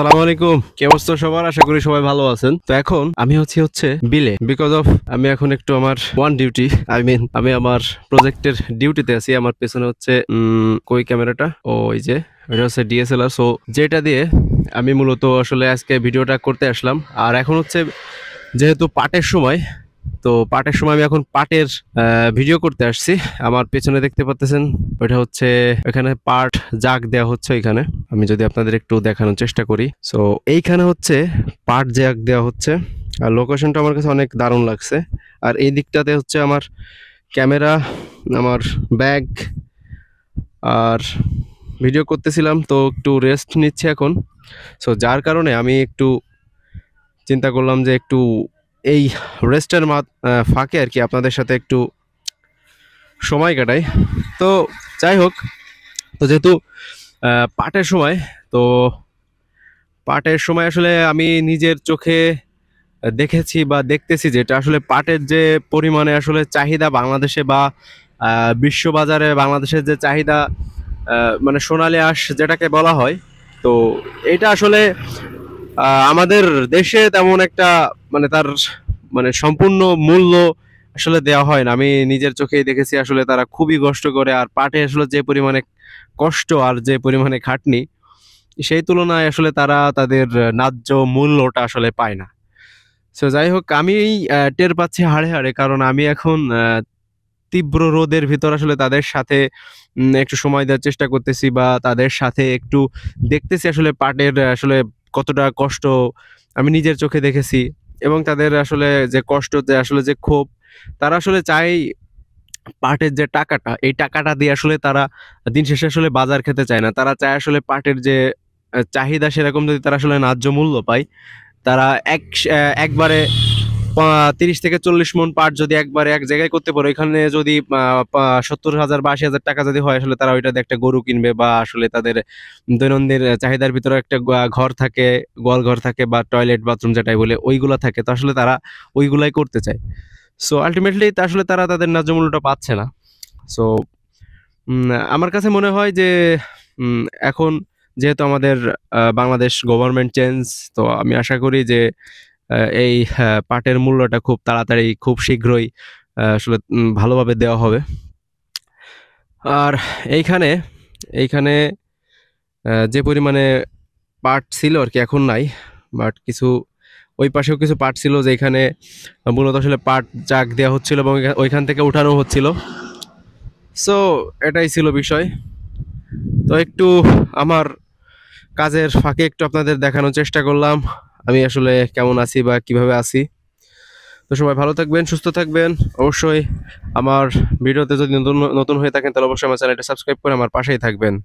সালাম আলাইকুম কি অবস্থা সবার আশা করি সবাই ভালো আছেন তো এখন আমি হচ্ছে হচ্ছে বিলে বিকজ অফ আমি এখন একটু আমার ওয়ান ডিউটি আই মিন আমি আমার প্রজেক্টের ডিউটিতে আছি আমার পেছনে হচ্ছে কই ক্যামেরাটা ও ওই যে এটা হচ্ছে ডিএসএলআর সো যেটা দিয়ে আমি মূলত আসলে আজকে ভিডিওটা করতে আসলাম আর এখন হচ্ছে যেহেতু পাটের সময় তো পাটের সময় আমি এখন পাটের ভিডিও করতে আসছি আমার পেছনে দেখতে পাচ্ছেন ওইটা হচ্ছে এখানে পাট জাগ দেওয়া হচ্ছে এখানে আমি যদি আপনাদের একটু দেখানোর চেষ্টা করি সো এইখানে হচ্ছে পাট জাগ দেওয়া হচ্ছে আর লোকেশনটা আমার কাছে অনেক দারুণ লাগছে আর এই দিকটাতে হচ্ছে আমার ক্যামেরা আমার ব্যাগ আর ভিডিও করতেছিলাম তো একটু রেস্ট নিচ্ছে এখন সো যার কারণে আমি একটু চিন্তা করলাম যে একটু এই রেস্টের ফাঁকে আর কি আপনাদের সাথে একটু সময় কাটাই তো যাই হোক তো যেহেতু পাটের সময় তো পাটের সময় আসলে আমি নিজের চোখে দেখেছি বা দেখতেছি যেটা আসলে পাটের যে পরিমাণে আসলে চাহিদা বাংলাদেশে বা বিশ্ববাজারে বাংলাদেশের যে চাহিদা মানে সোনালি আঁশ যেটাকে বলা হয় তো এটা আসলে আমাদের দেশে তেমন একটা মানে তার মানে সম্পূর্ণ মূল্য আসলে দেওয়া হয় না আমি নিজের চোখেই দেখেছি আসলে তারা খুবই কষ্ট করে আর পাটে আসলে যে পরিমাণে কষ্ট আর যে পরিমাণে খাটনি সেই তুলনায় আসলে তারা তাদের ন্যায্য মূল্যটা আসলে পায় না সো যাই হোক আমি টের পাচ্ছি হাড়ে হাড়ে কারণ আমি এখন তীব্র রোদের ভিতর আসলে তাদের সাথে একটু সময় দেওয়ার চেষ্টা করতেছি বা তাদের সাথে একটু দেখতেছি আসলে পাটের আসলে কতটা কষ্ট আমি নিজের চোখে দেখেছি এবং তাদের আসলে যে কষ্ট যে আসলে যে ক্ষোভ তারা আসলে চাই পাটের যে টাকাটা এই টাকাটা দিয়ে আসলে তারা দিন শেষে আসলে বাজার খেতে চায় না তারা চায় আসলে পাটের যে চাহিদা সেরকম যদি তারা আসলে ন্যায্য মূল্য পায় তারা এক একবারে তিরিশ থেকে চল্লিশ মন পাট যদি একবার এক জায়গায় করতে পারো এখানে যদি সত্তর হাজার বা হাজার টাকা যদি হয় আসলে তারা ওইটাতে একটা গরু কিনবে বা আসলে তাদের দৈনন্দিন চাহিদার ভিতরে একটা ঘর থাকে গোয়াল ঘর থাকে বা টয়লেট বাথরুম যেটাই বলে ওইগুলা থাকে তো আসলে তারা ওইগুলাই করতে চায় সো আলটিমেটলি আসলে তারা তাদের ন্যায্য মূল্যটা পাচ্ছে না সো আমার কাছে মনে হয় যে এখন যেহেতু আমাদের বাংলাদেশ গভর্নমেন্ট চেঞ্জ তো আমি আশা করি যে এই পাটের মূল্যটা খুব তাড়াতাড়ি খুব শীঘ্রই আসলে ভালোভাবে দেওয়া হবে আর এইখানে এইখানে যে পরিমাণে পাট ছিল আর কি এখন নাই বাট কিছু ওই পাশেও কিছু পাট ছিল যেখানে মূলত আসলে পাট জাগ দেওয়া হচ্ছিল এবং ওইখান থেকে উঠানো হচ্ছিল সো এটাই ছিল বিষয় তো একটু আমার কাজের ফাঁকে একটু আপনাদের দেখানোর চেষ্টা করলাম আমি আসলে কেমন আছি বা কিভাবে আছি তো সবাই ভালো থাকবেন সুস্থ থাকবেন অবশ্যই আমার ভিডিওতে যদি নতুন নতুন হয়ে থাকেন তাহলে অবশ্যই আমার চ্যানেলটা সাবস্ক্রাইব করে আমার পাশেই থাকবেন